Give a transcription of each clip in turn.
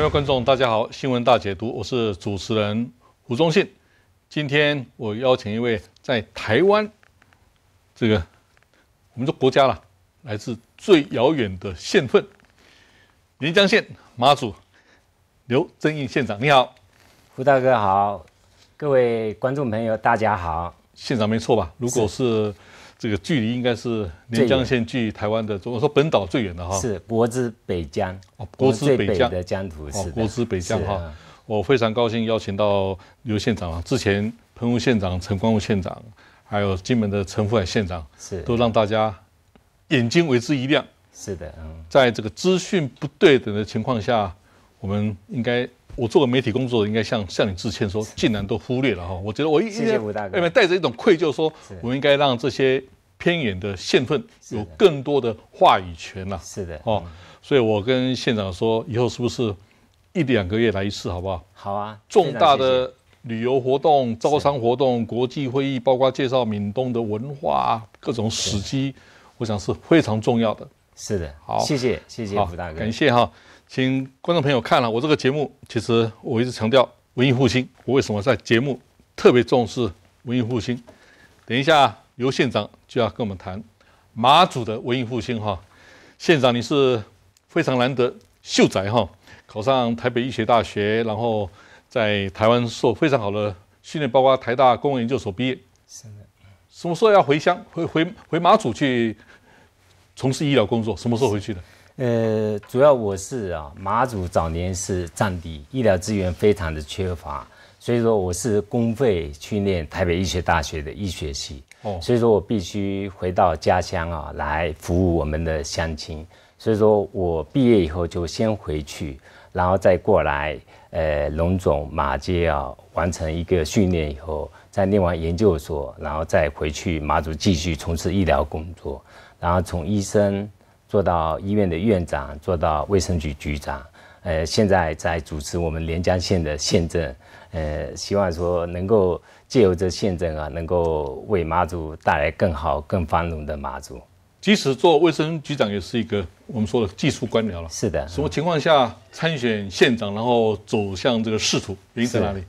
各位观众，大家好！新闻大解读，我是主持人胡忠信。今天我邀请一位在台湾，这个我们的国家了，来自最遥远的县份——连江县马祖刘增义县长。你好，胡大哥好，各位观众朋友，大家好。县长没错吧？如果是。这个距离应该是连江县距台湾的，我说本岛最远的哈，是国之北疆，哦，国之北疆的疆土，哦，国之北疆哈。我非常高兴邀请到刘县长，之前彭湖县长陈光武县长，还有金门的陈福海县长，是都让大家眼睛为之一亮。是的，嗯，在这个资讯不对等的情况下，我们应该。我作为媒体工作者，应该向向你致歉，说竟然都忽略了哈。我觉得我一一直带着一种愧疚，说我应该让这些偏远的县份有更多的话语权了。是的，哦，所以我跟县长说，以后是不是一两个月来一次，好不好？好啊，重大的旅游活动、招商活动、国际会议，包括介绍闽东的文化、各种史机，我想是非常重要的。是的，好，谢谢谢谢吴大哥，感谢哈。请观众朋友看了我这个节目，其实我一直强调文艺复兴。我为什么在节目特别重视文艺复兴？等一下，由县长就要跟我们谈马祖的文艺复兴。哈，县长，你是非常难得秀才哈，考上台北医学大学，然后在台湾受非常好的训练，包括台大公文研究所毕业。是的。什么时候要回乡？回回回马祖去从事医疗工作？什么时候回去的？呃，主要我是啊，马祖早年是战地，医疗资源非常的缺乏，所以说我是公费去念台北医学大学的医学系，哦，所以说我必须回到家乡啊来服务我们的乡亲，所以说我毕业以后就先回去，然后再过来，呃，龙总马街啊，完成一个训练以后，再念完研究所，然后再回去马祖继续从事医疗工作，然后从医生。做到医院的院长，做到卫生局局长，呃，现在在主持我们连江县的县政，呃，希望说能够借由这县政啊，能够为妈祖带来更好、更繁荣的妈祖。即使做卫生局长，也是一个我们说的技术官僚了。是的。什么情况下参选县长，然后走向这个仕途？原因在哪里？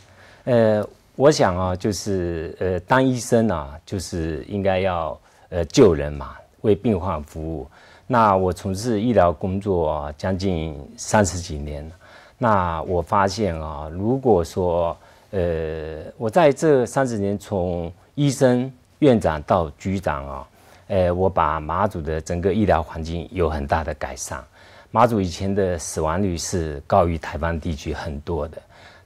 呃，我想啊，就是呃，当医生啊，就是应该要呃救人嘛。为病患服务。那我从事医疗工作将近三十几年，那我发现啊，如果说呃，我在这三十年从医生、院长到局长啊，呃，我把马祖的整个医疗环境有很大的改善。马祖以前的死亡率是高于台湾地区很多的，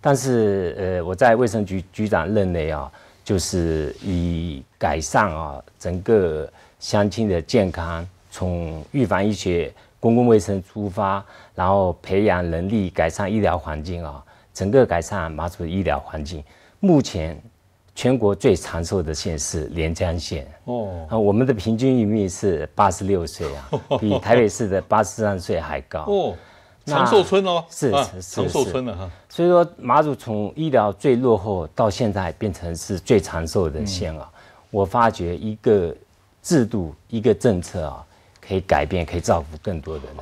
但是呃，我在卫生局局长任内啊，就是以改善啊整个。乡亲的健康，从预防医学、公共卫生出发，然后培养能力，改善医疗环境啊，整个改善马祖医疗环境。目前，全国最长寿的县是连江县哦，啊，我们的平均寿命是八十六岁啊，比台北市的八十三岁还高哦。长寿村哦，是长寿村的哈。所以说，马祖从医疗最落后到现在变成是最长寿的县啊，我发觉一个。制度一个政策啊，可以改变，可以造福更多的人。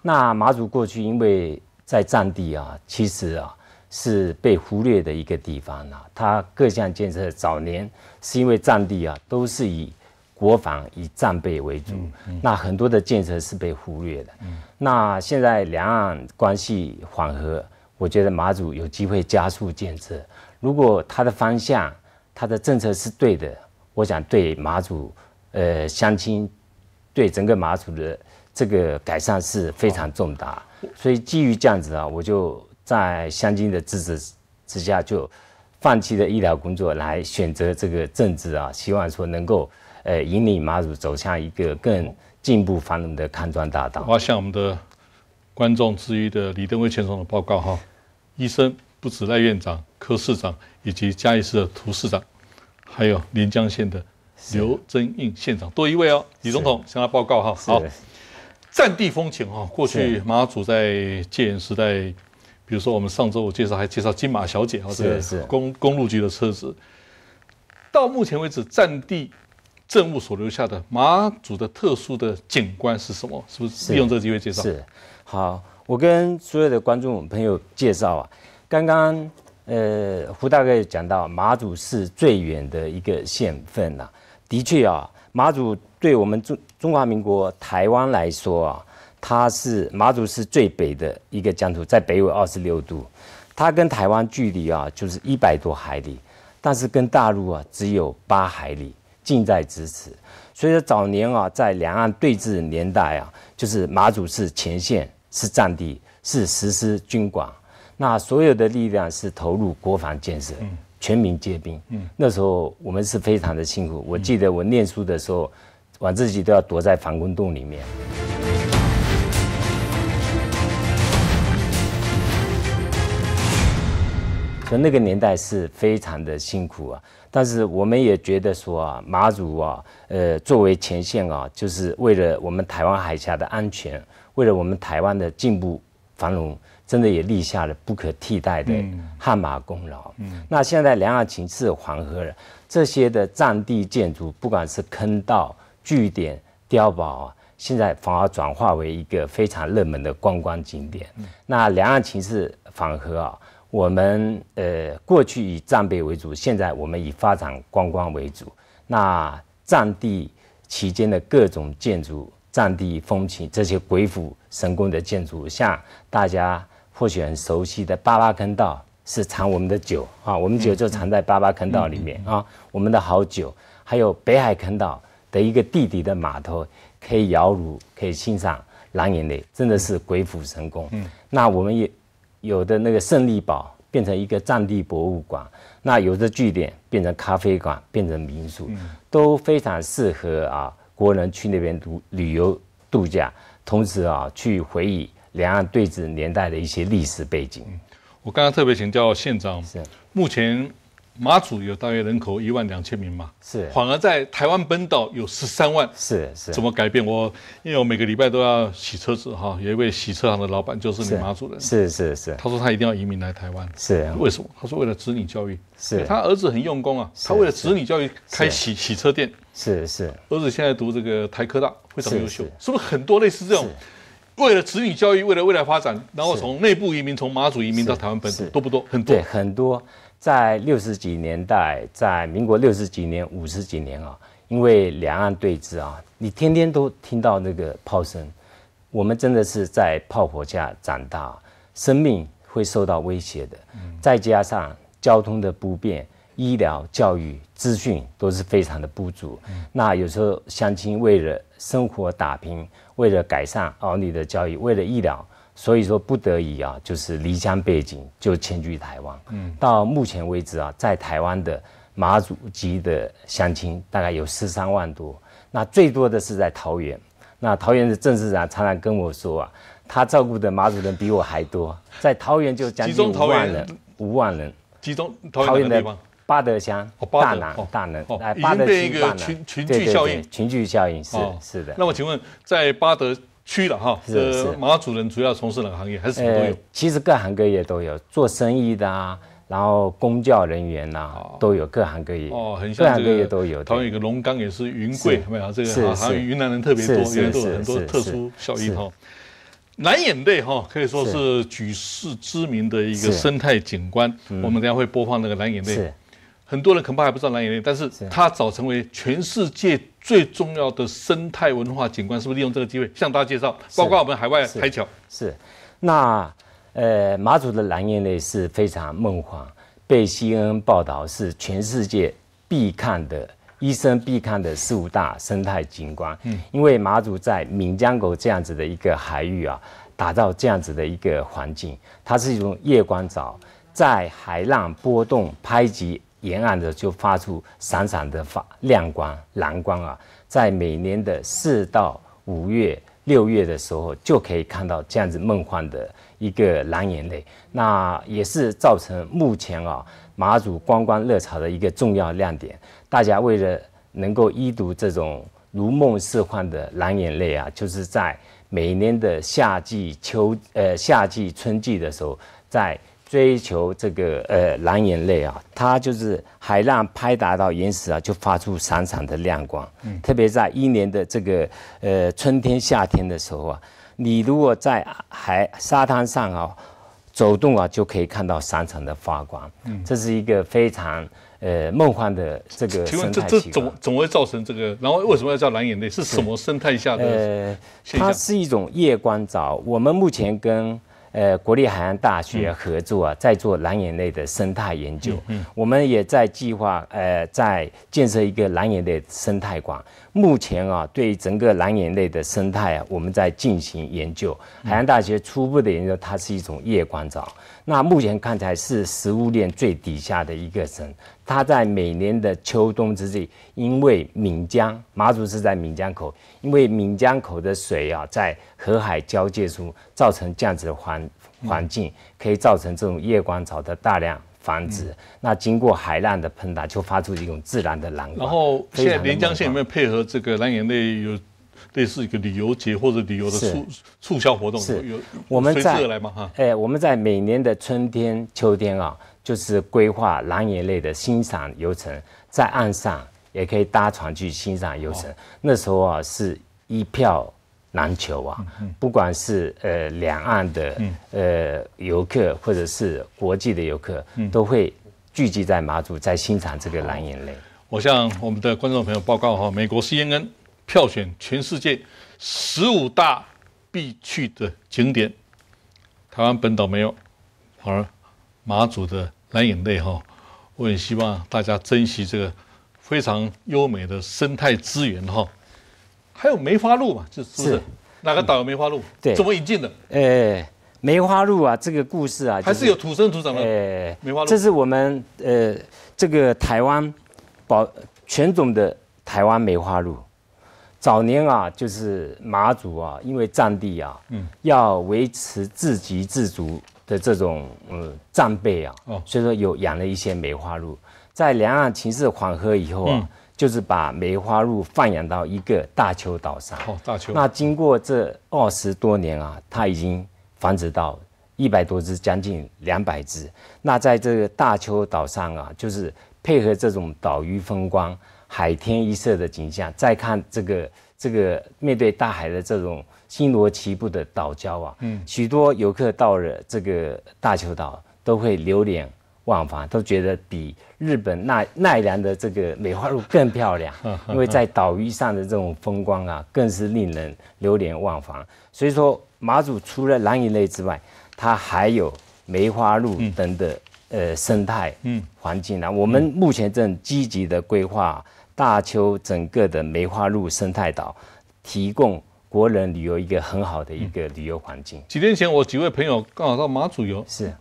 那马祖过去因为在战地啊，其实啊是被忽略的一个地方啊。它各项建设早年是因为战地啊，都是以国防以战备为主，那很多的建设是被忽略的。那现在两岸关系缓和，我觉得马祖有机会加速建设。如果它的方向、它的政策是对的，我想对马祖。呃，乡亲对整个马祖的这个改善是非常重大，所以基于这样子啊，我就在乡亲的支持之下，就放弃了医疗工作，来选择这个政治啊，希望说能够呃引领马祖走向一个更进步繁荣的康庄大道。我要向我们的观众之一的李登辉前总统报告哈，医生不止赖院长、柯市长以及嘉义市的涂市长，还有连江县的。刘增印现场多一位哦，李总统向他报告哈。好，战地风情哈，过去马祖在戒严时代，比如说我们上周我介绍还介绍金马小姐啊，这个公公路局的车子。到目前为止，战地政务所留下的马祖的特殊的景观是什么？是不是利用这个机会介绍？是好，我跟所有的观众朋友介绍啊，刚刚呃胡大哥讲到马祖是最远的一个县份呐。的确啊，马祖对我们中中华民国台湾来说啊，它是马祖是最北的一个疆土，在北纬二十六度，它跟台湾距离啊就是一百多海里，但是跟大陆啊只有八海里，近在咫尺。所以说早年啊，在两岸对峙年代啊，就是马祖是前线，是战地，是实施军管，那所有的力量是投入国防建设。全民皆兵，嗯，那时候我们是非常的辛苦。我记得我念书的时候，晚自己都要躲在防空洞里面。所以那个年代是非常的辛苦啊，但是我们也觉得说啊，马祖啊，呃，作为前线啊，就是为了我们台湾海峡的安全，为了我们台湾的进步繁荣。真的也立下了不可替代的汗马功劳。嗯，那现在两岸情势缓和了，这些的战地建筑，不管是坑道、据点、碉堡啊，现在反而转化为一个非常热门的观光景点。那两岸情势缓和啊，我们呃过去以战备为主，现在我们以发展观光为主。那战地期间的各种建筑、战地风情，这些鬼斧神工的建筑，像大家。或许很熟悉的八八坑道是藏我们的酒啊，我们酒就藏在八八坑道里面啊。我们的好酒，还有北海坑道的一个地底的码头，可以摇橹，可以欣赏蓝眼泪，真的是鬼斧神工。嗯，那我们也有的那个胜利堡变成一个战地博物馆，那有的据点变成咖啡馆，变成民宿，都非常适合啊国人去那边度旅游度假，同时啊去回忆。两岸对峙年代的一些历史背景，我刚刚特别请教县长，是目前马祖有大约人口一万两千名嘛？是，反而在台湾本岛有十三万，是是，怎么改变？我因为我每个礼拜都要洗车子哈，有一位洗车行的老板就是你马祖人，是是是，他说他一定要移民来台湾，是为什么？他说为了子女教育，是，他儿子很用功啊，他为了子女教育开洗洗车店，是是，儿子现在读这个台科大非常优秀，是不是很多类似这种？为了子女教育，为了未来发展，然后从内部移民，从马祖移民到台湾本土，多不多？很多，很多。在六十几年代，在民国六十几年、五十几年啊，因为两岸对峙啊，你天天都听到那个炮声，我们真的是在炮火下长大，生命会受到威胁的。再加上交通的不便，医疗、教育、资讯都是非常的不足。那有时候乡亲为了生活打拼。为了改善儿女的教育，为了医疗，所以说不得已啊，就是离乡背井，就迁居台湾。嗯，到目前为止啊，在台湾的马祖籍的乡亲大概有十三万多，那最多的是在桃园。那桃园的郑市长常常跟我说啊，他照顾的马祖人比我还多，在桃园就将近五万人，五万人，集中桃园的地方。巴德乡，大哦、大能，哦，巴德被一个群群聚效应，群聚效应是是的。那么请问，在巴德区的哈，是马主人主要从事哪个行业？还是什么都有？其实各行各业都有，做生意的啊，然后公教人员呐，都有各行各业。哦，很各行各业都有。同样一个龙岗也是云贵，没有这个？好是云南人特别多，云南都有很多特殊效应哈。蓝眼泪哈，可以说是举世知名的一个生态景观。我们等下会播放那个蓝眼泪。很多人恐怕还不知道蓝眼泪，但是它早成为全世界最重要的生态文化景观，是不是？利用这个机会向大家介绍，包括我们海外台侨。是，那呃，马祖的蓝眼泪是非常梦幻，被 CNN 报道是全世界必看的、一生必看的四五大生态景观。嗯，因为马祖在闽江口这样子的一个海域啊，打造这样子的一个环境，它是一种夜光藻，在海浪波动拍击。沿岸的就发出闪闪的发亮光蓝光啊，在每年的四到五月、六月的时候，就可以看到这样子梦幻的一个蓝眼泪。那也是造成目前啊马祖观光热潮的一个重要亮点。大家为了能够一睹这种如梦似幻的蓝眼泪啊，就是在每年的夏季、秋呃夏季、春季的时候，在。追求这个呃蓝眼泪啊，它就是海浪拍打到岩石啊，就发出闪闪的亮光。嗯，特别在一年的这个呃春天、夏天的时候啊，你如果在海沙滩上啊走动啊，就可以看到闪闪的发光。嗯，这是一个非常呃梦幻的这个。请问这这总总会造成这个，然后为什么要叫蓝眼泪？是什么生态下的？呃，它是一种夜光藻。我们目前跟。呃，国立海洋大学合作啊，在做蓝眼泪的生态研究。嗯，我们也在计划，呃，在建设一个蓝眼泪生态馆。目前啊，对整个蓝眼泪的生态啊，我们在进行研究。海洋大学初步的研究，它是一种夜光藻。那目前看起来是食物链最底下的一个省。它在每年的秋冬之际，因为闽江马祖是在闽江口，因为闽江口的水啊，在河海交界处造成这样子的环环境，可以造成这种夜光草的大量繁殖。那经过海浪的喷打，就发出一种自然的蓝光。然后现在连江县有没有配合这个蓝眼泪有？类是一个旅游节或者旅游的促促销活动，是。我们在哎，我们在每年的春天、秋天啊，就是规划蓝眼泪的欣赏游程，在岸上也可以搭船去欣赏游程。那时候啊，是一票难求啊，不管是呃两岸的呃游客或者是国际的游客，都会聚集在马祖在欣赏这个蓝眼泪。我向我们的观众朋友报告哈，美国 CNN。票选全世界十五大必去的景点，台湾本岛没有，而马祖的蓝眼泪哈，我很希望大家珍惜这个非常优美的生态资源哈，还有梅花鹿嘛，是是？哪个岛有梅花鹿？对，怎么引进的？哎，梅花鹿啊，这个故事啊，还是有土生土长的梅花鹿。这是我们呃，这个台湾保全种的台湾梅花鹿。早年啊，就是马祖啊，因为战地啊，嗯，要维持自给自足的这种嗯战备啊，哦，所以说有养了一些梅花鹿。在两岸情势缓和以后啊，就是把梅花鹿放养到一个大丘岛上。哦，大丘。那经过这二十多年啊，它已经繁殖到一百多只，将近两百只。那在这个大丘岛上啊，就是配合这种岛屿风光。海天一色的景象，再看这个这个面对大海的这种星罗棋布的岛礁啊，嗯，许多游客到了这个大球岛都会流连忘返，都觉得比日本奈奈良的这个梅花鹿更漂亮，因为在岛屿上的这种风光啊，更是令人流连忘返。所以说，马祖除了蓝眼泪之外，它还有梅花鹿等的呃生态环境啊。我们目前正在积极的规划。大邱整个的梅花鹿生态岛，提供国人旅游一个很好的一个旅游环境。几天前，我几位朋友刚好到马祖游，是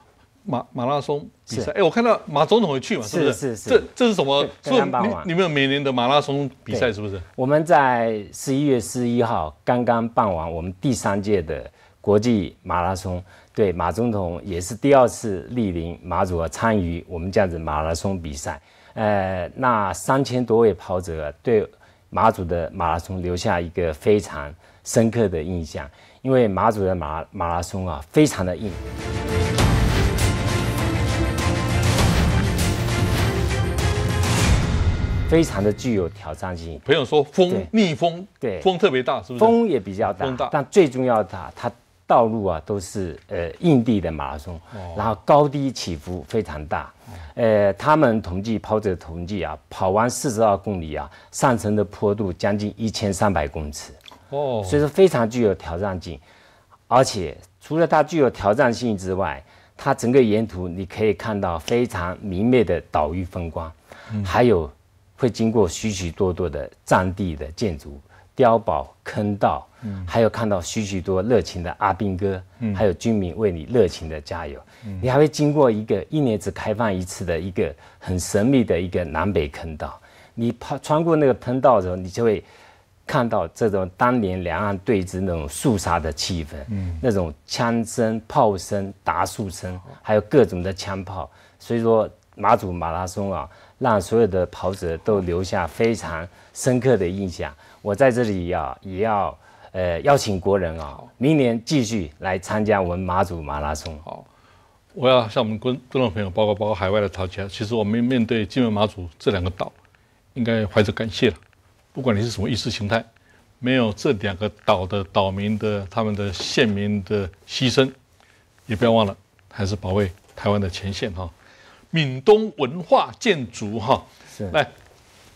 马马拉松比赛。哎，我看到马总统也去嘛，是不是？是是是。这这是什么？是以你们每年的马拉松比赛是不是？我们在十一月十一号刚刚办完我们第三届的国际马拉松，对马总统也是第二次莅临马祖参与我们这样子马拉松比赛。呃，那三千多位跑者对马祖的马拉松留下一个非常深刻的印象，因为马祖的马马拉松啊，非常的硬，非常的具有挑战性。朋友说风逆风，对，风特别大，是不是？风也比较大，大，但最重要的，它道路啊都是呃硬地的马拉松，然后高低起伏非常大。呃，他们统计跑者统计啊，跑完四十二公里啊，上层的坡度将近一千三百公尺哦，所以说非常具有挑战性。而且除了它具有挑战性之外，它整个沿途你可以看到非常明媚的岛屿风光，还有会经过许许多多的占地的建筑、碉堡、坑道，还有看到许许多热情的阿兵哥，还有军民为你热情的加油。你还会经过一个一年只开放一次的一个很神秘的一个南北坑道，你跑穿过那个坑道的时候，你就会看到这种当年两岸对峙那种肃杀的气氛，嗯，那种枪声、炮声、打树声，还有各种的枪炮。所以说马祖马拉松啊，让所有的跑者都留下非常深刻的印象。我在这里啊，也要呃邀请国人啊，明年继续来参加我们马祖马拉松。好。我要向我们观观众朋友，包括包括海外的淘家，其实我们面对金门马祖这两个岛，应该怀着感谢了。不管你是什么意识形态，没有这两个岛的岛民的他们的县民的牺牲，也不要忘了，还是保卫台湾的前线哈。闽东文化建筑哈，来，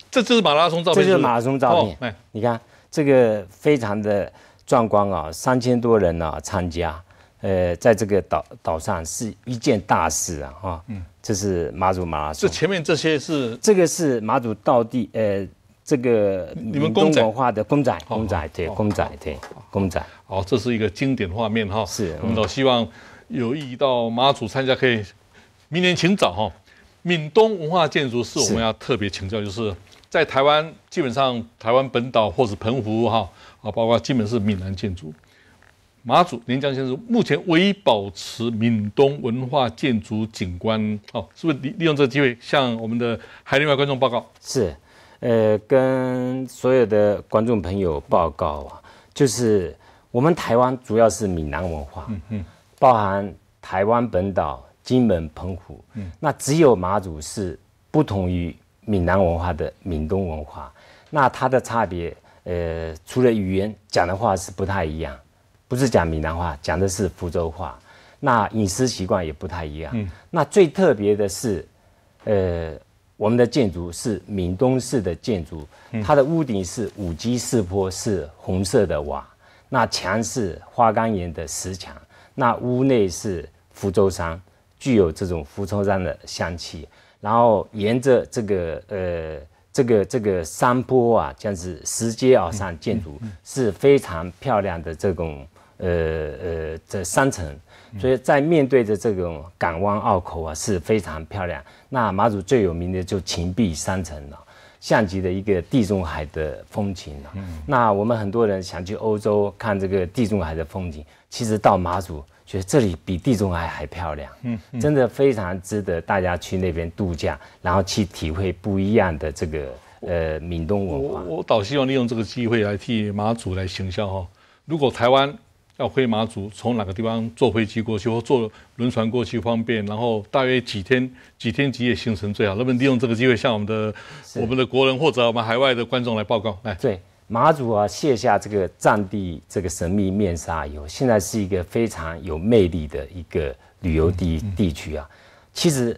这就是马拉松照片，这是马拉松照片。来，你看这个非常的壮观啊，三千多人啊参加。呃，在这个岛岛上是一件大事啊！哈，嗯，这是马祖马拉松。这前面这些是这个是马祖当地呃，这个你们公馆画的公仔，公仔对，公仔对，公仔。好，这是一个经典画面哈。是，我们都希望有意到马祖参加，可以明年请早哈。闽东文化建筑是我们要特别强调，就是在台湾基本上台湾本岛或者澎湖哈啊，包括基本是闽南建筑。马祖林江先生目前唯一保持闽东文化建筑景观，哦，是不是利利用这个机会向我们的海内外观众报告？是，呃，跟所有的观众朋友报告啊，就是我们台湾主要是闽南文化，嗯嗯，包含台湾本岛、金门、澎湖，嗯，那只有马祖是不同于闽南文化的闽东文化，那它的差别，呃，除了语言讲的话是不太一样。不是讲闽南话，讲的是福州话。那饮食习惯也不太一样。嗯。那最特别的是，呃，我们的建筑是闽东式的建筑，它的屋顶是五级四坡，是红色的瓦。那墙是花岗岩的石墙。那屋内是福州山，具有这种福州山的香气。然后沿着这个呃这个这个山坡啊，这样是拾阶而上，建筑是非常漂亮的这种。呃呃，这三层，所以在面对着这种港湾澳口啊，是非常漂亮。那马祖最有名的就秦壁三层了，像极了一个地中海的风情了。嗯，那我们很多人想去欧洲看这个地中海的风景，其实到马祖觉得这里比地中海还漂亮。嗯，真的非常值得大家去那边度假，然后去体会不一样的这个呃闽东文化。我倒希望利用这个机会来替马祖来形象哈，如果台湾。要回马祖，从哪个地方坐飞机过去或坐轮船过去方便？然后大约几天、几天几夜行程最好？能不能利用这个机会向我们的我们的国人或者我们海外的观众来报告？来，对马祖啊，卸下这个战地这个神秘面纱以后，现在是一个非常有魅力的一个旅游地地区啊。其实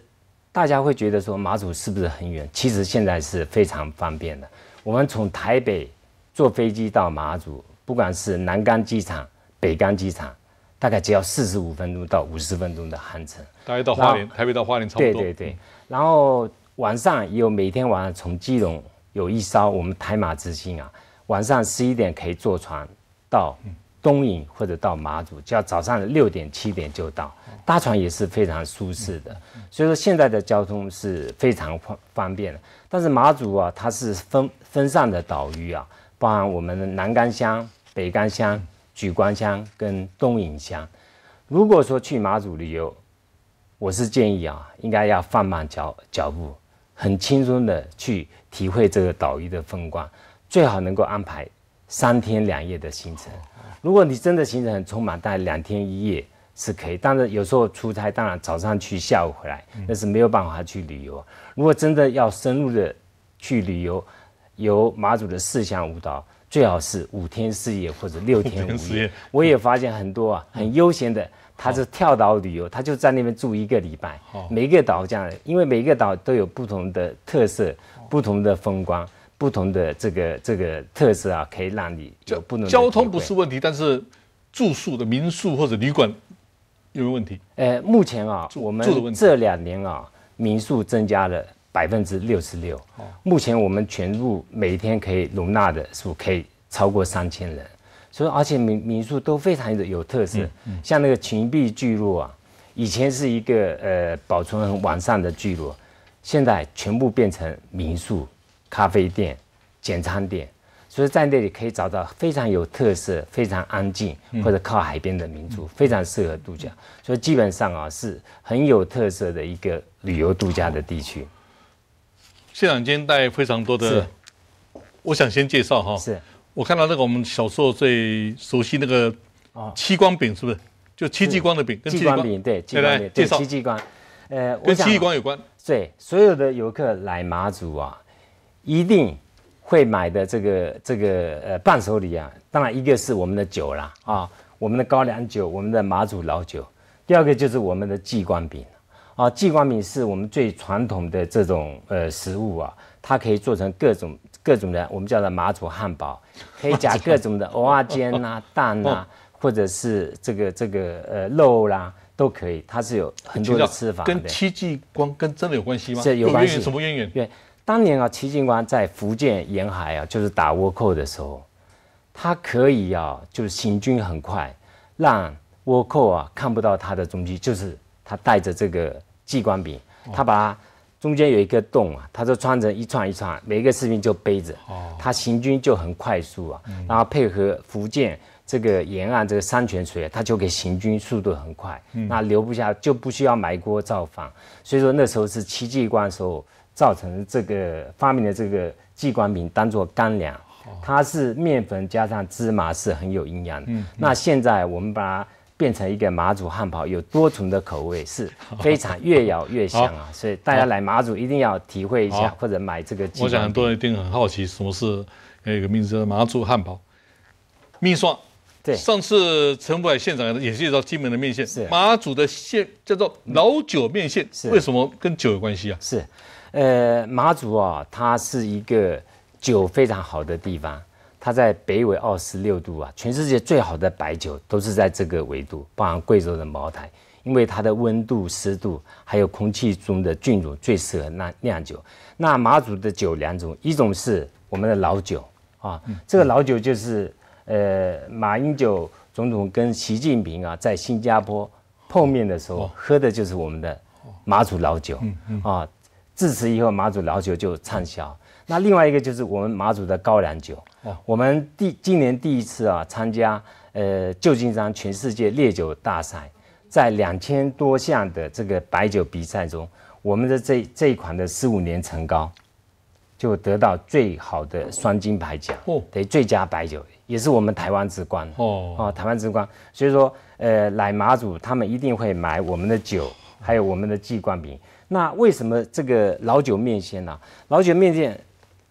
大家会觉得说马祖是不是很远？其实现在是非常方便的。我们从台北坐飞机到马祖，不管是南竿机场。北港机场大概只要四十五分钟到五十分钟的航程，大概到花莲，台北到花莲差不多。对对对，然后晚上有每天晚上从基隆有一艘我们台马之星啊，晚上十一点可以坐船到东引或者到马祖，要早上六点七点就到，搭船也是非常舒适的。所以说现在的交通是非常方方便的。但是马祖啊，它是分分散的岛屿啊，包含我们的南竿乡、北竿乡。莒光乡跟东引乡，如果说去马祖旅游，我是建议啊，应该要放慢脚脚步，很轻松的去体会这个岛屿的风光，最好能够安排三天两夜的行程。如果你真的行程很充忙，大概两天一夜是可以。但是有时候出差，当然早上去，下午回来，那是没有办法去旅游。如果真的要深入的去旅游，有马祖的四乡五岛。最好是五天四夜或者六天五夜。我也发现很多啊，很悠闲的，他是跳岛旅游，他就在那边住一个礼拜。每个岛这样，因为每个岛都有不同的特色、不同的风光、不同的这个这个特色啊，可以让你。就不能。交通不是问题，但是住宿的民宿或者旅馆有没有问题？呃，目前啊，我们这两年啊，民宿增加了。百分之六十六。哦，目前我们全部每天可以容纳的是不可以超过三千人，所以而且民民宿都非常有特色，像那个群壁聚落啊，以前是一个呃保存很完善的聚落，现在全部变成民宿、咖啡店、简餐店，所以在那里可以找到非常有特色、非常安静或者靠海边的民宿，非常适合度假。所以基本上啊是很有特色的一个旅游度假的地区。现场今天带非常多的是，我想先介绍哈，是我看到那个我们小时候最熟悉那个啊戚光饼是不是？就戚继光的饼，戚继光饼对，来介绍戚继光，呃，跟戚继光有关。对，所有的游客来马祖啊，一定会买的这个这个呃伴手礼啊，当然一个是我们的酒啦啊，我们的高粱酒，我们的马祖老酒，第二个就是我们的戚光饼。啊，鸡冠敏是我们最传统的这种呃食物啊，它可以做成各种各种的，我们叫做马祖汉堡，可以加各种的蚵仔煎啊、蛋啊，或者是这个这个呃肉啦，都可以。它是有很多的吃法。跟戚继光跟真的有关系吗？这有关系。什么渊源？对，当年啊，戚继光在福建沿海啊，就是打倭寇的时候，他可以啊，就是行军很快，让倭寇啊看不到他的踪迹，就是。他带着这个机关饼，他把它中间有一个洞啊，他都穿成一串一串，每个士兵就背着，他行军就很快速啊。然后配合福建这个沿岸这个山泉水，他就给行军速度很快，那留不下就不需要埋锅造饭。所以说那时候是戚继光时候造成这个发明的这个机光饼当做干粮，它是面粉加上芝麻是很有营养。那现在我们把。它变成一个马祖汉堡，有多重的口味，是非常越咬越香啊！所以大家来马祖一定要体会一下，或者买这个。我想很多人一定很好奇，什么是那个名字叫马祖汉堡？面蒜？对。上次陈福海县长也介绍金门的面线，是马祖的线叫做老酒面线，是为什么跟酒有关系啊？是，呃，马祖啊，它是一个酒非常好的地方。它在北纬二十六度啊，全世界最好的白酒都是在这个纬度，包含贵州的茅台，因为它的温度、湿度，还有空气中的菌种最适合酿酿酒。那马祖的酒两种，一种是我们的老酒啊，这个老酒就是呃，马英九总统跟习近平啊在新加坡碰面的时候喝的就是我们的马祖老酒啊，自此以后马祖老酒就畅销。那另外一个就是我们马祖的高粱酒。我们第今年第一次啊参加呃旧金山全世界烈酒大赛，在两千多项的这个白酒比赛中，我们的这这一款的十五年陈高，就得到最好的双金牌奖，得最佳白酒，也是我们台湾之光哦哦台湾之光，所以说呃奶马祖他们一定会买我们的酒，还有我们的机冠饼。那为什么这个老酒面线呢？老酒面线。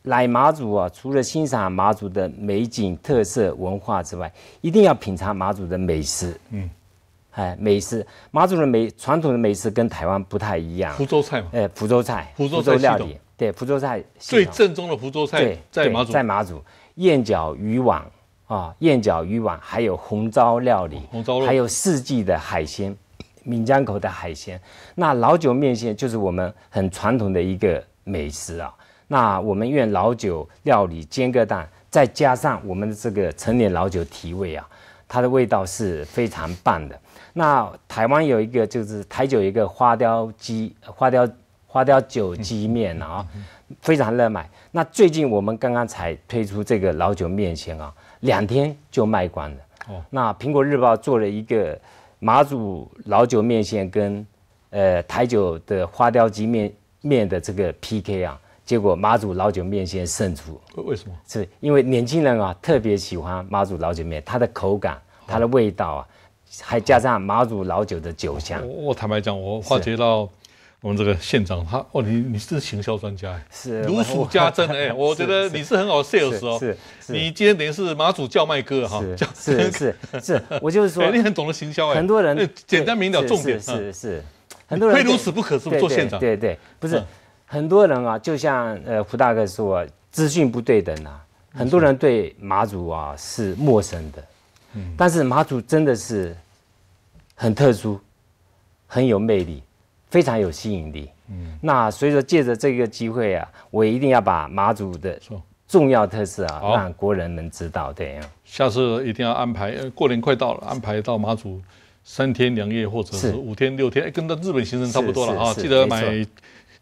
来马祖啊，除了欣赏马祖的美景、特色文化之外，一定要品尝马祖的美食。嗯，哎，美食，马祖的美传统的美食跟台湾不太一样。福州菜嘛。哎，福州菜，福州菜理，对，福州菜。最正宗的福州菜在马祖，在马祖。燕饺鱼网啊，燕饺鱼网，还有红糟料理，红糟，还有四季的海鲜，闽江口的海鲜。那老酒面线就是我们很传统的一个美食啊。那我们用老酒料理煎个蛋，再加上我们的这个陈年老酒提味啊，它的味道是非常棒的。那台湾有一个就是台酒一个花雕鸡、花雕、花雕酒鸡面啊，非常热卖。那最近我们刚刚才推出这个老酒面线啊，两天就卖光了。哦，那苹果日报做了一个马祖老酒面线跟呃台酒的花雕鸡面面的这个 PK 啊。结果妈祖老酒面先胜出，为什么？是因为年轻人啊特别喜欢妈祖老酒面，它的口感、它的味道啊，还加上妈祖老酒的酒香。我坦白讲，我发觉到我们这个县长，他哦，你你是行销专家，是如数家珍哎，我觉得你是很好 sales 哦。是是，你今天等于是马祖叫卖哥哈，叫是是是，我就是说，你很懂得行销哎，很多人简单明了，重点是是，很多人非如此不可是做县长，对对，不是。很多人啊，就像呃胡大哥说啊，资讯不对等啊，很多人对马祖啊是陌生的。嗯，但是马祖真的是很特殊，很有魅力，非常有吸引力。嗯，那随着借着这个机会啊，我一定要把马祖的重要特色啊让国人能知道。对样下次一定要安排，过年快到了，安排到马祖三天两夜或者是五天六天，跟到日本行程差不多了啊。记得买。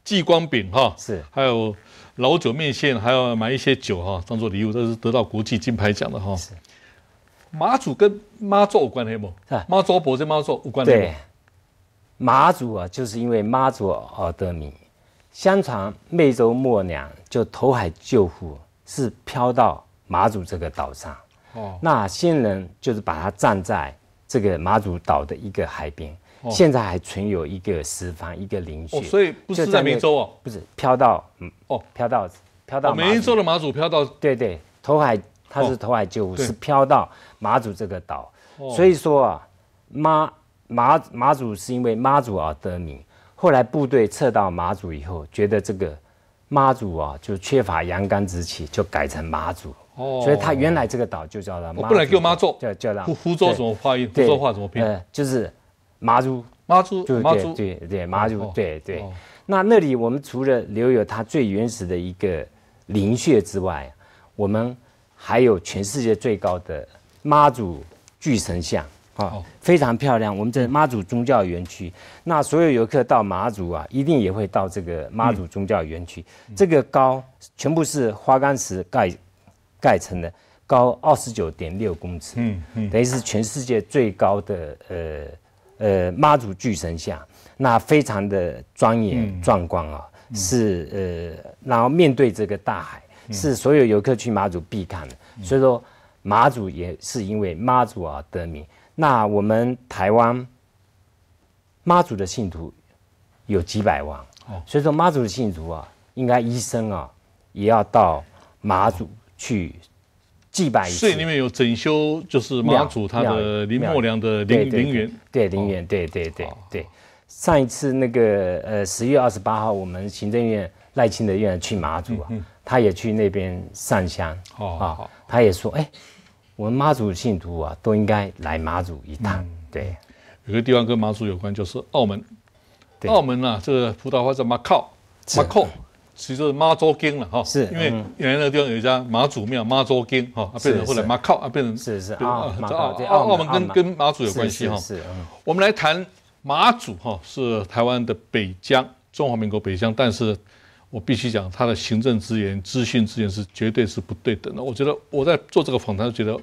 祭光饼哈，是还有老酒面线，还要买一些酒哈，当做礼物，这是得到国际金牌奖的哈。是妈祖跟妈祖有关系吗？妈祖本身妈祖有关系吗？对，妈祖啊，就是因为妈祖而得名。相传，湄洲默娘就投海救父，是飘到妈祖这个岛上。哦，那仙人就是把他葬在这个妈祖岛的一个海边。现在还存有一个石帆，一个邻居，所以不是在梅州哦，不是飘到嗯哦，飘到飘到梅州的马祖飘到，对对，头海它是头海救就是飘到马祖这个岛，所以说啊妈马马祖是因为妈祖而得名，后来部队撤到马祖以后，觉得这个妈祖啊就缺乏阳刚之气，就改成马祖，所以他原来这个岛就叫它。我不来给我妈做叫叫它，不福州怎么发音，不州话怎么拼？变？就是。妈祖，妈祖，对对对对，妈祖，对对。那那里我们除了留有它最原始的一个灵穴之外，我们还有全世界最高的妈祖巨神像啊，非常漂亮。我们这妈祖宗教园区，那所有游客到妈祖啊，一定也会到这个妈祖宗教园区。这个高全部是花岗石盖盖成的，高二十九点六公尺，嗯嗯，等于是全世界最高的呃。呃，妈祖巨神像，那非常的庄严壮观啊，是呃，然后面对这个大海，是所有游客去妈祖必看的。所以说，妈祖也是因为妈祖而得名。那我们台湾妈祖的信徒有几百万，所以说妈祖的信徒啊，应该一生啊，也要到妈祖去。祭拜。所以里面有整修，就是妈祖他的林默娘的陵陵园。对陵园，对对对对。上一次那个呃十月二十八号，我们行政院赖清德院去妈祖啊，他也去那边上香。哦，他也说，哎，我们妈祖信徒啊，都应该来妈祖一趟。对。有个地方跟妈祖有关，就是澳门。澳门啊，这个葡萄花叫马靠。是。其实是妈祖经了哈，是因为原来那个地方有一家妈祖庙，妈祖经哈，变成后来妈靠啊，变成是是啊，澳澳门跟跟妈祖有关系哈。是，我们来谈妈祖哈，是台湾的北疆，中华民国北疆，但是我必须讲，它的行政资源、资讯资源是绝对是不对等的。我觉得我在做这个访谈，觉得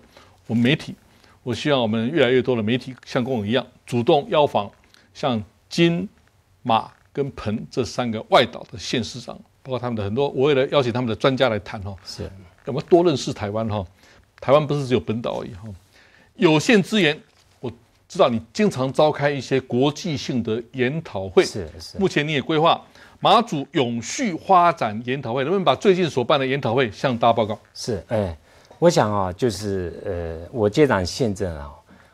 我们媒体，我希望我们越来越多的媒体像跟我一样，主动邀访像金马跟澎这三个外岛的县市长。包括他们的很多，我为了邀请他们的专家来谈哦，是，我们多认识台湾哈。台湾不是只有本岛而已哈，有限资源，我知道你经常召开一些国际性的研讨会，是是。目前你也规划马祖永续发展研讨会，能不能把最近所办的研讨会向大家报告？是，哎，我想啊，就是呃，我接掌现政啊，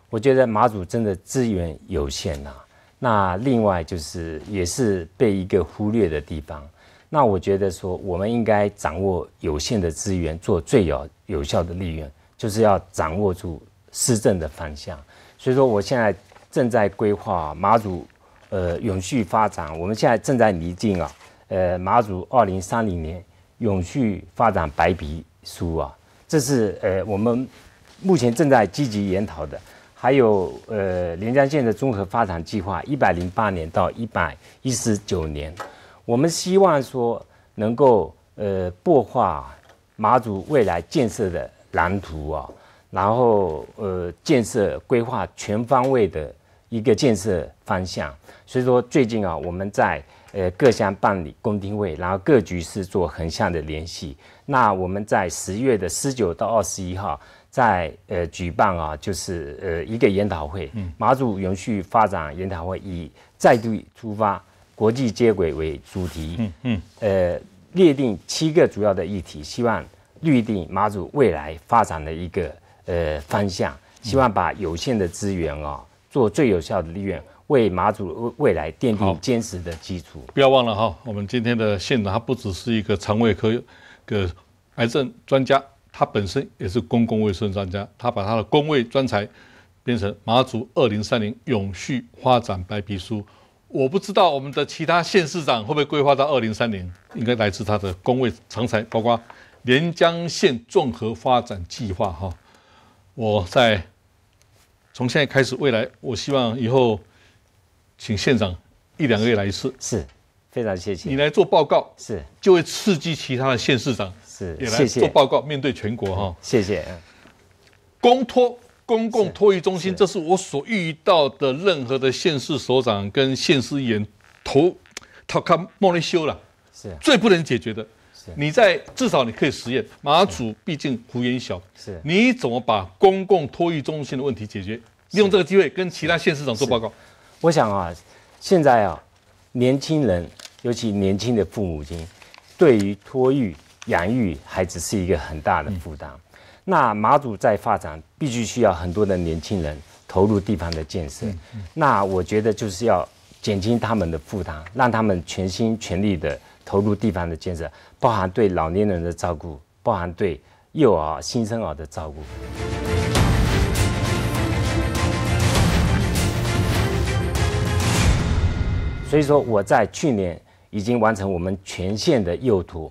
我觉得马祖真的资源有限呐。那另外就是也是被一个忽略的地方。那我觉得说，我们应该掌握有限的资源，做最有有效的利用，就是要掌握住施政的方向。所以说，我现在正在规划马祖，呃，永续发展。我们现在正在拟定啊，呃，马祖二零三零年永续发展白皮书啊，这是呃我们目前正在积极研讨的。还有呃连江县的综合发展计划，一百零八年到一百一十九年。我们希望说能够呃擘画马祖未来建设的蓝图啊，然后呃建设规划全方位的一个建设方向。所以说最近啊，我们在呃各项办理公听会，然后各局是做横向的联系。那我们在十月的十九到二十一号在呃举办啊，就是呃一个研讨会，马祖永续发展研讨会以再度出发。国际接轨为主题，嗯嗯，呃，列定七个主要的议题，希望预定马祖未来发展的一个呃方向，希望把有限的资源啊，做最有效的利用，为马祖未来奠定坚实的基础。不要忘了哈，我们今天的县长他不只是一个肠胃科的癌症专家，他本身也是公共卫生专家，他把他的公卫专才变成马祖二零三零永续发展白皮书。我不知道我们的其他县市长会不会规划到二零三零？应该来自他的工位长才，包括连江县综合发展计划哈。我在从现在开始，未来我希望以后请县长一两个月来一次，是非常谢谢你来做报告，是就会刺激其他的县市长是也来做报告，面对全国哈，谢谢嗯，公托。公共托育中心，这是我所遇到的任何的县市首长跟县市议员头讨看莫能修了，是最不能解决的。是你在至少你可以实验，马祖毕竟幅员小，是，你怎么把公共托育中心的问题解决？利用这个机会跟其他县市长做报告。我想啊，现在啊，年轻人，尤其年轻的父母亲，对于托育、养育孩子是一个很大的负担。那马祖在发展，必须需要很多的年轻人投入地方的建设。那我觉得就是要减轻他们的负担，让他们全心全力的投入地方的建设，包含对老年人的照顾，包含对幼儿、新生儿的照顾。所以说，我在去年已经完成我们全县的幼托，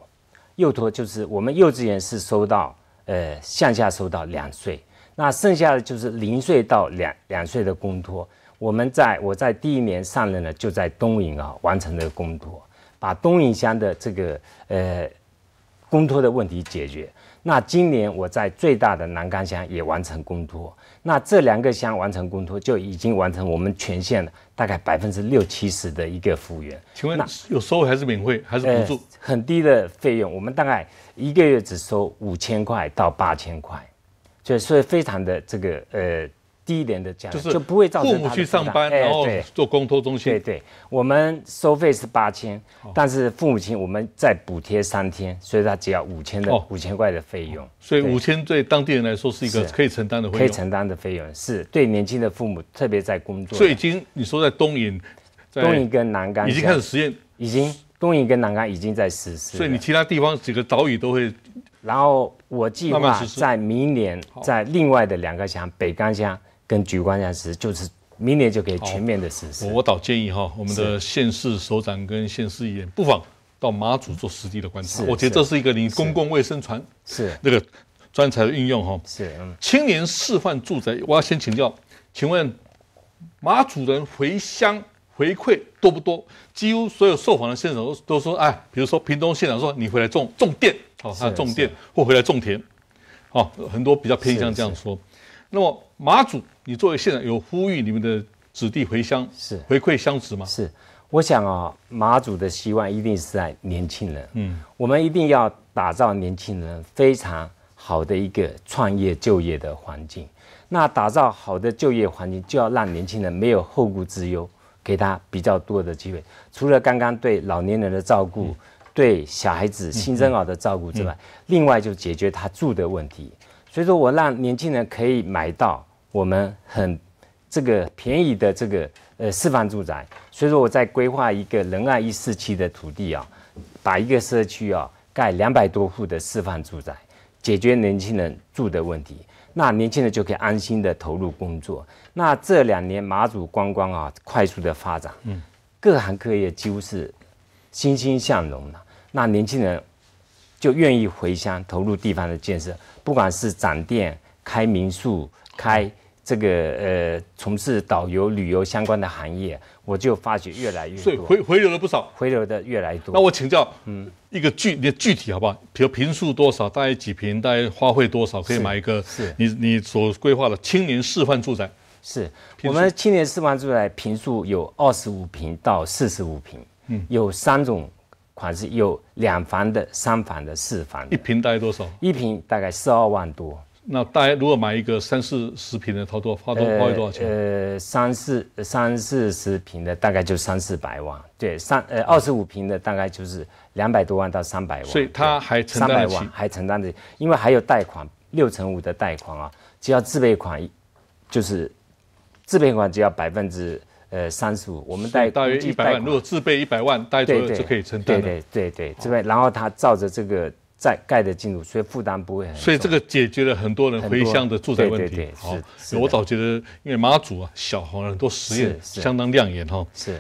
幼托就是我们幼稚园是收到。呃，向下收到两岁，那剩下的就是零岁到两两岁的公托。我们在我在第一年上任呢，就在东营啊完成了公托，把东营乡的这个呃公托的问题解决。那今年我在最大的南岗乡也完成公托，那这两个乡完成公托就已经完成我们全县的大概百分之六七十的一个复原。请问有收还是免费还是补助？很低的费用，我们大概。一个月只收五千块到八千块，就以所以非常的这个呃低廉的价，就不会造成父母去上班，然后做公托中心。对对，我们收费是八千，但是父母亲我们再补贴三天，所以他只要五千的五千块的费用。所以五千对当地人来说是一个可以承担的、可以承担的费用，是对年轻的父母，特别在工作。所以已经你说在东营、东营跟南竿已经开始实验，已经。东引跟南竿已经在实施，所以你其他地方几个岛屿都会。然后我计划在明年，在另外的两个乡北竿乡跟莒关乡实，就是明年就可以全面的实施。我倒建议哈，我们的县市首长跟县市议员不妨到马祖做实地的观察。我觉得这是一个你公共卫生传是那个专才的运用哈。是青年示范住宅，我要先请教，请问马主任回乡回馈。多不多？几乎所有受访的县长都都说：“哎，比如说屏东县长说，你回来种种电，哦，他种电或回来种田，哦，很多比较偏向这样说。那么马祖，你作为县长，有呼吁你们的子弟回乡，是回馈乡子吗？是，我想啊，马祖的希望一定是在年轻人。嗯，我们一定要打造年轻人非常好的一个创业就业的环境。那打造好的就业环境，就要让年轻人没有后顾之忧。”给他比较多的机会，除了刚刚对老年人的照顾，对小孩子、新生儿的照顾之外，另外就解决他住的问题。所以说我让年轻人可以买到我们很这个便宜的这个呃示范住宅。所以说我在规划一个仁爱一四期的土地啊，把一个社区啊盖两百多户的示范住宅，解决年轻人住的问题。那年轻人就可以安心的投入工作。那这两年马祖观光啊，快速的发展，各行各业几乎是欣欣向荣的。那年轻人就愿意回乡投入地方的建设，不管是展店、开民宿、开。这个呃，从事导游、旅游相关的行业，我就发觉越来越多，所以回回流了不少，回流的越来越多。那我请教，嗯，一个具，你的具体，好不好？比如平数多少，大概几平，大概花费多少，可以买一个？是。你你所规划的青年示范住宅，是我们青年示范住宅，平数有二十五平到四十五平，嗯，有三种款式，有两房的、三房的、四房的。一平大概多少？一平大概十二万多。那大概如果买一个三四十平的，他多花多花多少钱？呃，三四三四十平的大概就三四百万，对，三呃二十五平的大概就是两百多万到三百万。所以他还三百万还承担着，因为还有贷款，六成五的贷款啊，只要自备款，就是自备款只要百分之呃三十五，我们贷大约一百万，如果自备一百万，贷足就可以承担。对对对对，自备，然后他照着这个。在盖的进入，所以负担不会很。所以这个解决了很多人回乡的住宅问题。好，我早觉得，因为马祖啊，小红很多实验相当亮眼哈。是。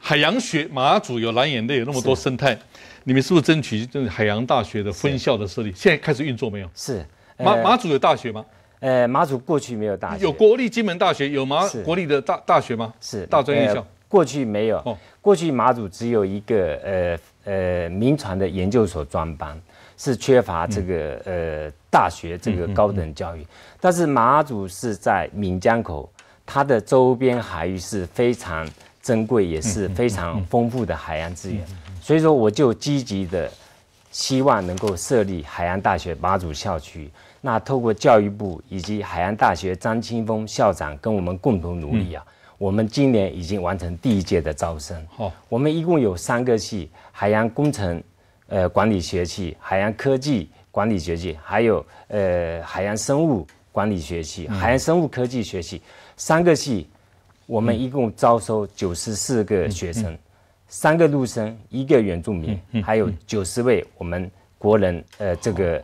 海洋学马祖有蓝眼泪，有那么多生态，你们是不是争取就是海洋大学的分校的设立？现在开始运作没有？是。马马祖有大学吗？呃，马祖过去没有大学，有国立金门大学，有马国立的大大学吗？是大专院校。过去没有，过去马祖只有一个呃呃民传的研究所专班，是缺乏这个呃大学这个高等教育。但是马祖是在闽江口，它的周边海域是非常珍贵也是非常丰富的海洋资源，所以说我就积极的希望能够设立海洋大学马祖校区。那透过教育部以及海洋大学张清峰校长跟我们共同努力啊。我们今年已经完成第一届的招生。好，我们一共有三个系：海洋工程、呃管理学系、海洋科技管理学系，还有呃海洋生物管理学系、海洋生物科技学系。三个系，我们一共招收九十四个学生，三个陆生，一个原住民，还有九十位我们国人。呃，这个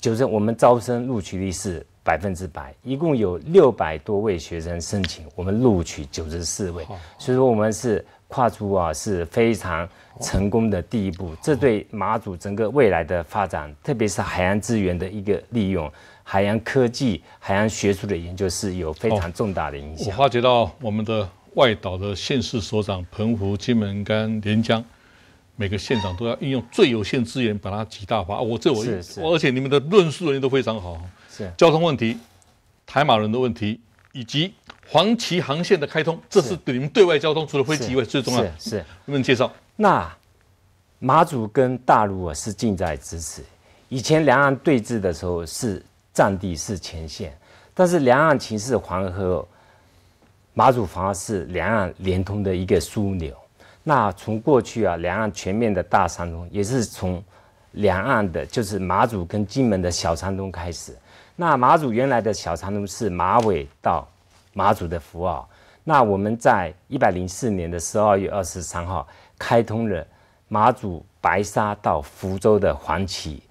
九十我们招生录取率是。百分之百，一共有六百多位学生申请，我们录取九十四位，所以说我们是跨出啊是非常成功的第一步。这对马祖整个未来的发展，特别是海洋资源的一个利用、海洋科技、海洋学术的研究，是有非常重大的影响。我发觉到我们的外岛的县市所长，澎湖、金门跟连江，每个县长都要运用最有限资源把它挤大发。我这我而且你们的论述能力都非常好。是交通问题，台马轮的问题，以及黄旗航线的开通，这是你们对外交通除了飞机以外最重要的。是，能不能介绍？那马祖跟大陆啊是近在咫尺，以前两岸对峙的时候是战地是前线，但是两岸情势缓和，马祖反而是两岸连通的一个枢纽。那从过去啊，两岸全面的大山东也是从两岸的，就是马祖跟金门的小山东开始。那马祖原来的小长途是马尾到马祖的福澳，那我们在一百零四年的十二月二十三号开通了马祖白沙到福州的黄旗，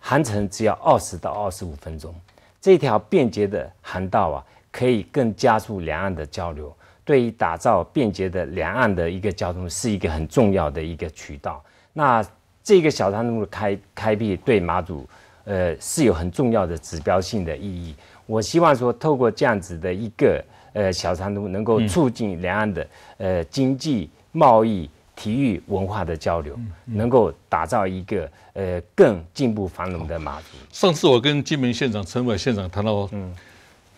航程只要二十到二十五分钟。这条便捷的航道啊，可以更加速两岸的交流，对于打造便捷的两岸的一个交通，是一个很重要的一个渠道。那这个小长途的开开辟对马祖。呃，是有很重要的指标性的意义。我希望说，透过这样子的一个呃小长途，能够促进两岸的呃经济、贸易、体育、文化的交流，能够打造一个呃更进步、繁荣的马祖。上次我跟金门县长、陈伟县长谈到，嗯，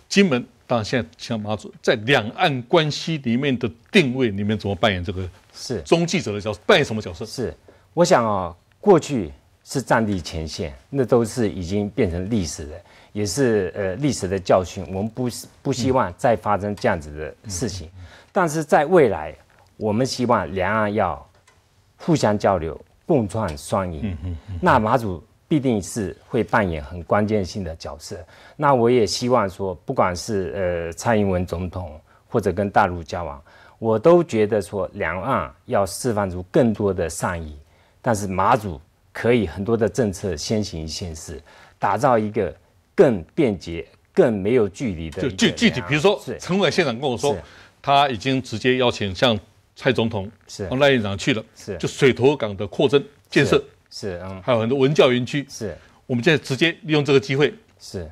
金门当然现在像马祖在两岸关系里面的定位，你面怎么扮演这个是中记者的角色？扮演什么角色？是我想啊，过去。是战地前线，那都是已经变成历史的，也是呃历史的教训。我们不不希望再发生这样子的事情，但是在未来，我们希望两岸要互相交流，共创双赢。那马祖必定是会扮演很关键性的角色。那我也希望说，不管是呃蔡英文总统或者跟大陆交往，我都觉得说，两岸要释放出更多的善意，但是马祖。可以很多的政策先行先试，打造一个更便捷、更没有距离的。就具具体，比如说，陈伟县长跟我说，他已经直接邀请向蔡总统、是赖院长去了，是就水头港的扩增建设，是嗯，还有很多文教园区，是。我们现在直接利用这个机会，是。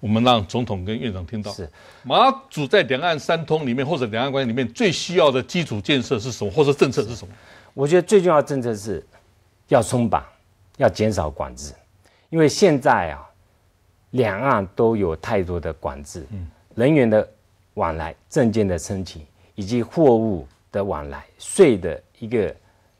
我们让总统跟院长听到，是。马祖在两岸三通里面，或者两岸关系里面，最需要的基础建设是什么，或者政策是什么？我觉得最重要的政策是。要松绑，要减少管制，因为现在啊，两岸都有太多的管制，嗯，人员的往来、证件的申请以及货物的往来、税的一个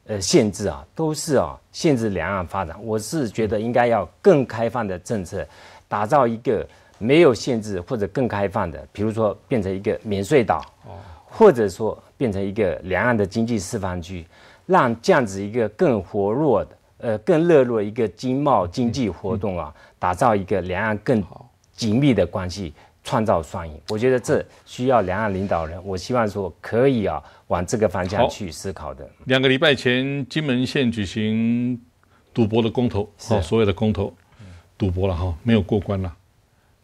呃限制啊，都是啊限制两岸发展。我是觉得应该要更开放的政策，打造一个没有限制或者更开放的，比如说变成一个免税岛，哦，或者说变成一个两岸的经济示范区。让这样子一个更活络的，呃，更热络一个经贸经济活动啊，打造一个两岸更紧密的关系，创造双赢。我觉得这需要两岸领导人，我希望说可以啊，往这个方向去思考的。两个礼拜前，金门县举行赌博的公投，是所有的公投，赌博了哈，没有过关了。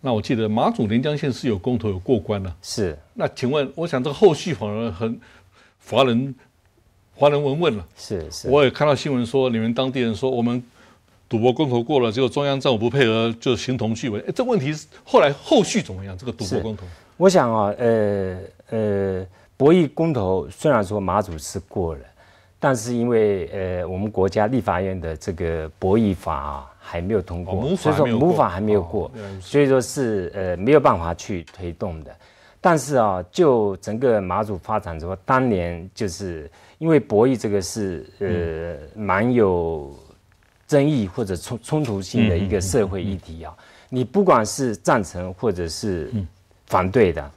那我记得马祖连江县是有公投有过关的，是。那请问，我想这个后续反而很乏人。华文问了，是，是，我也看到新闻说，你们当地人说我们赌博公投过了，结果中央政府不配合，就形同虚伪。这问题是后来后续怎么样？这个赌博公投，我想啊，呃呃，博弈公投虽然说马祖是过了，但是因为呃我们国家立法院的这个博弈法啊还没有通过，所以说母法还没有过，所以说是呃没有办法去推动的。但是啊，就整个马祖发展后，当年就是。因为博弈这个是呃蛮有争议或者冲冲突性的一个社会议题啊，你不管是赞成或者是反对的，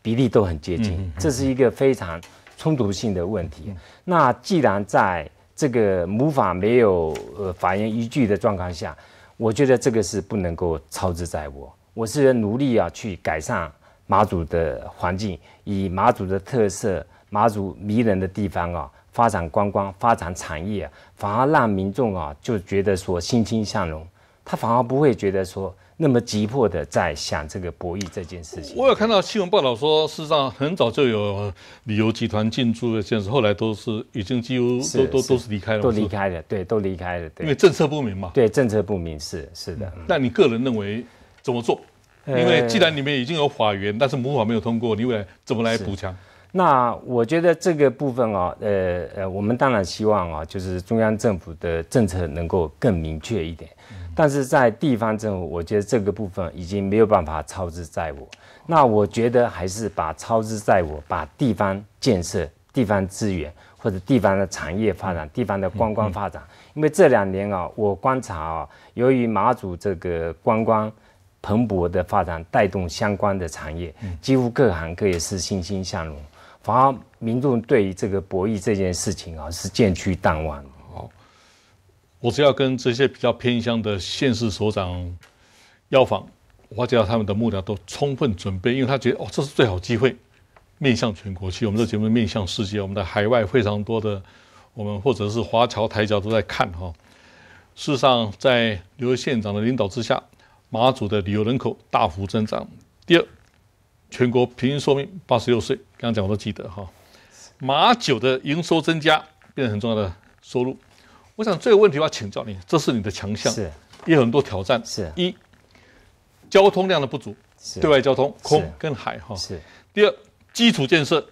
比例都很接近，这是一个非常冲突性的问题。那既然在这个母法没有呃法院依据的状况下，我觉得这个是不能够操之在我。我是努力啊去改善马祖的环境，以马祖的特色。马祖迷人的地方啊，发展观光、发展产业，反而让民众啊就觉得说欣欣向荣，他反而不会觉得说那么急迫的在想这个博弈这件事情。我有看到新闻报道说，事实上很早就有旅游集团进驻的现实，后来都是已经几乎都都都是离开了，都离开了，对，都离开了，因为政策不明嘛。对，政策不明，是是的。那你个人认为怎么做？因为既然你面已经有法源，但是母法没有通过，你未来怎么来补强？那我觉得这个部分啊，呃呃，我们当然希望啊，就是中央政府的政策能够更明确一点。但是在地方政府，我觉得这个部分已经没有办法超支债务。那我觉得还是把超支债务，把地方建设、地方资源或者地方的产业发展、地方的观光发展。因为这两年啊，我观察啊，由于马祖这个观光蓬勃的发展，带动相关的产业，几乎各行各业是欣欣向荣。反而民众对于这个博弈这件事情啊，是渐趋淡忘。哦。我只要跟这些比较偏向的县市首长、药房，我发觉他们的幕僚都充分准备，因为他觉得哦，这是最好机会，面向全国，其实我们这节目面向世界，我们的海外非常多的，我们或者是华侨、台侨都在看哈。事实上，在刘县长的领导之下，马祖的旅游人口大幅增长。第二。全国平均寿命八十六岁，刚刚讲我都记得哈。马九的营收增加变成很重要的收入，我想最有问题我要请教你，这是你的强项，是也很多挑战，是一交通量的不足，对外交通空跟海哈。是第二，基础建设，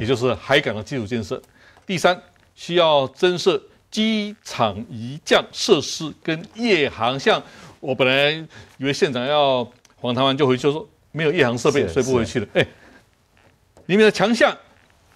也就是海港的基础建设。第三，需要增设机场移降设施跟夜航。像我本来以为县长要访谈完就回去说。没有夜航设备，也以不回去了。哎，你们的强项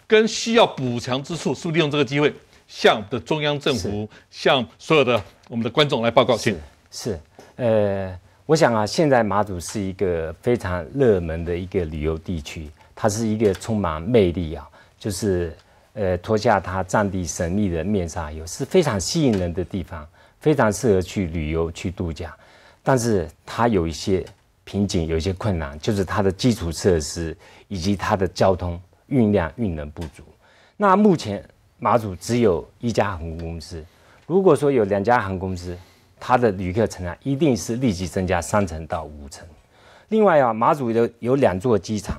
跟需要补强之处，是不利用这个机会向的中央政府，向所有的我们的观众来报告？是是，呃，我想啊，现在马祖是一个非常热门的一个旅游地区，它是一个充满魅力啊，就是呃脱下它战地神秘的面纱，有是非常吸引人的地方，非常适合去旅游去度假。但是它有一些。瓶颈有些困难，就是它的基础设施以及它的交通运量运能不足。那目前马祖只有一家航空公司，如果说有两家航空公司，它的旅客承量一定是立即增加三成到五成。另外啊，马祖有有两座机场，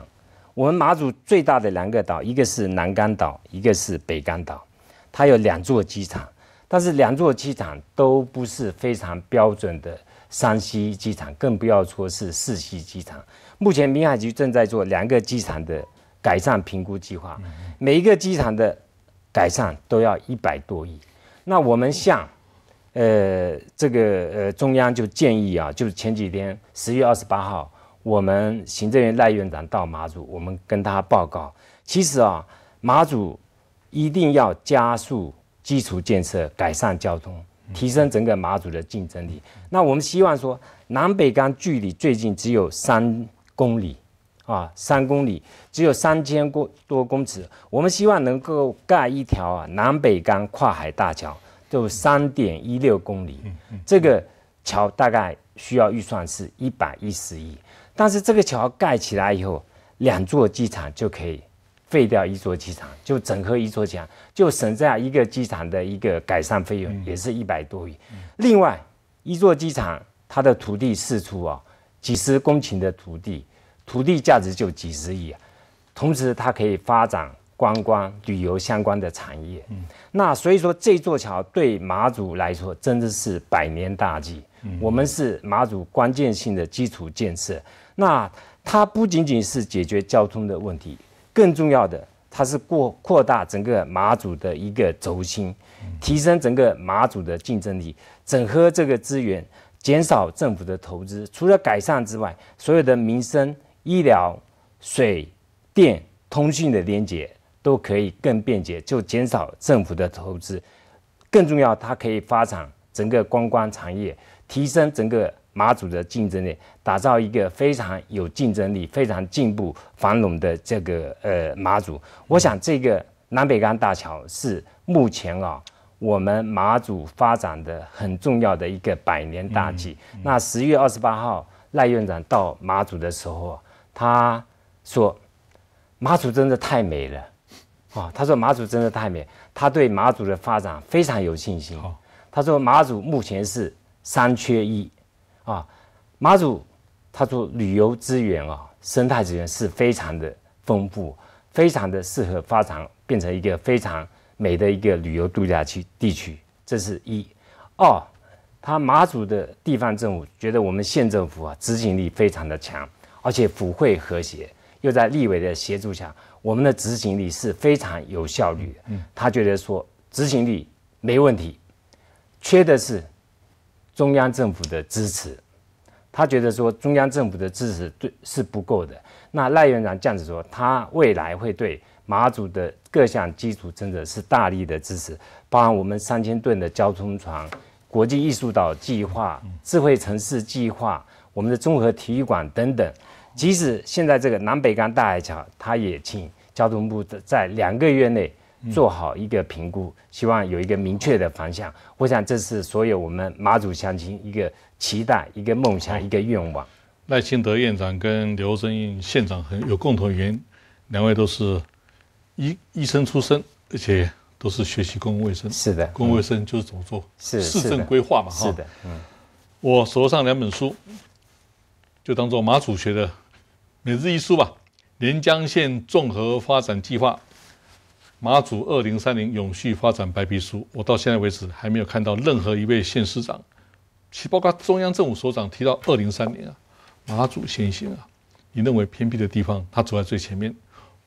我们马祖最大的两个岛，一个是南竿岛，一个是北竿岛，它有两座机场，但是两座机场都不是非常标准的。三西机场更不要说是四西机场。目前民航局正在做两个机场的改善评估计划，每一个机场的改善都要一百多亿。那我们向呃这个呃中央就建议啊，就是前几天十月二十八号，我们行政院赖院长到马祖，我们跟他报告，其实啊马祖一定要加速基础建设，改善交通。提升整个马祖的竞争力。那我们希望说，南北干距离最近只有三公里，啊，三公里只有三千公多公尺。我们希望能够盖一条啊南北干跨海大桥，就三点一六公里。这个桥大概需要预算是一百一十亿，但是这个桥盖起来以后，两座机场就可以。废掉一座机场，就整合一座场，就省下一个机场的一个改善费用，也是一百多亿。另外，一座机场它的土地四处啊，几十公顷的土地，土地价值就几十亿。同时，它可以发展观光旅游相关的产业。那所以说，这座桥对马祖来说真的是百年大计。我们是马祖关键性的基础建设。那它不仅仅是解决交通的问题。更重要的，它是扩扩大整个马祖的一个轴心，提升整个马祖的竞争力，整合这个资源，减少政府的投资。除了改善之外，所有的民生、医疗、水、电、通讯的连接都可以更便捷，就减少政府的投资。更重要，它可以发展整个观光产业，提升整个。马祖的竞争力，打造一个非常有竞争力、非常进步、繁荣的这个呃马祖。我想，这个南北干大桥是目前啊我们马祖发展的很重要的一个百年大计。那十月二十八号赖院长到马祖的时候，他说马祖真的太美了，啊，他说马祖真的太美，他对马祖的发展非常有信心。他说马祖目前是三缺一。啊，马祖，它做旅游资源啊，生态资源是非常的丰富，非常的适合发展，变成一个非常美的一个旅游度假区地区。这是一二，他马祖的地方政府觉得我们县政府啊执行力非常的强，而且府会和谐，又在立委的协助下，我们的执行力是非常有效率的。嗯，他觉得说执行力没问题，缺的是。中央政府的支持，他觉得说中央政府的支持对是不够的。那赖院长这样子说，他未来会对马祖的各项基础政策是大力的支持，包含我们三千吨的交通船、国际艺术岛计划、智慧城市计划、我们的综合体育馆等等。即使现在这个南北干大桥，他也请交通部在两个月内。做好一个评估，希望有一个明确的方向。我想这是所有我们马祖乡亲一个期待、一个梦想、一个愿望。赖清德院长跟刘正应县长很有共同语言，两位都是医医生出身，而且都是学习公共卫生。是的，公共卫生就是怎么做？是市政规划嘛？哈，是的，嗯。我手上两本书，就当做马祖学的每日一书吧，《连江县综合发展计划》。马祖二零三零永续发展白皮书，我到现在为止还没有看到任何一位县市长，其包括中央政府所长提到二零三零啊，马祖先行啊，你认为偏僻的地方他走在最前面，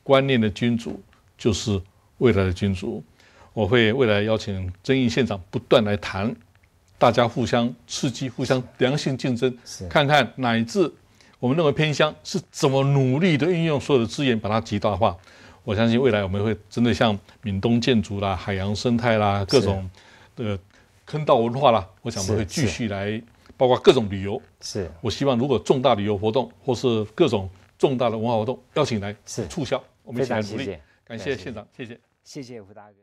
观念的君主就是未来的君主，我会未来邀请争议县长不断来谈，大家互相刺激、互相良性竞争，看看乃至我们认为偏乡是怎么努力的运用所有的资源把它极大化。我相信未来我们会真的像闽东建筑啦、海洋生态啦、各种个坑道文化啦，我想都会继续来，包括各种旅游。是，我希望如果重大旅游活动或是各种重大的文化活动邀请来促销，我们一起来努力。感谢县长，谢谢。谢谢吴大哥。